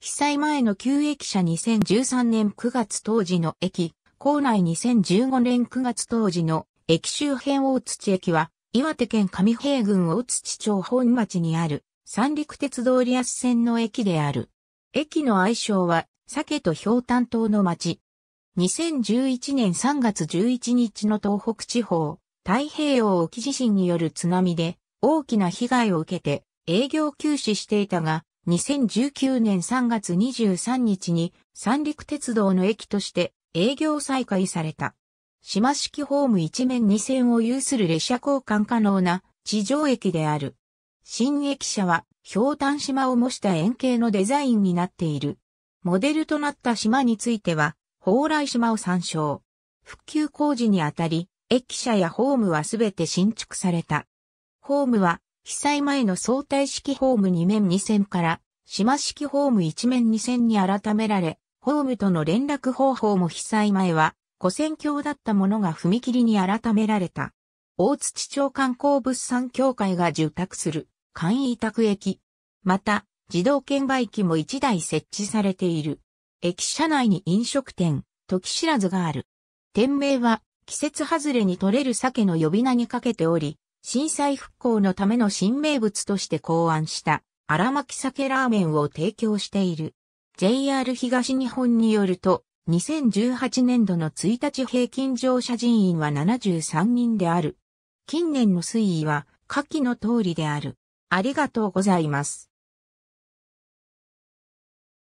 被災前の旧駅舎2013年9月当時の駅、校内2015年9月当時の駅周辺大土駅は、岩手県上平郡大土町本町にある三陸鉄道リアス線の駅である。駅の愛称は、鮭と氷炭島の町。2011年3月11日の東北地方、太平洋沖地震による津波で大きな被害を受けて営業休止していたが、2019年3月23日に三陸鉄道の駅として営業再開された。島式ホーム一面2線を有する列車交換可能な地上駅である。新駅舎は、氷炭島を模した円形のデザインになっている。モデルとなった島については、蓬莱島を参照。復旧工事にあたり、駅舎やホームはすべて新築された。ホームは被災前の相対式ホーム2面2線から、島式ホーム1面2線に改められ、ホームとの連絡方法も被災前は、跨線橋だったものが踏切に改められた。大槌町観光物産協会が受託する、簡易委託駅。また、自動券売機も1台設置されている。駅舎内に飲食店、時知らずがある。店名は、季節外れに取れる鮭の呼び名にかけており、震災復興のための新名物として考案した荒巻酒ラーメンを提供している。JR 東日本によると、2018年度の1日平均乗車人員は73人である。近年の推移は下記の通りである。ありがとうございます。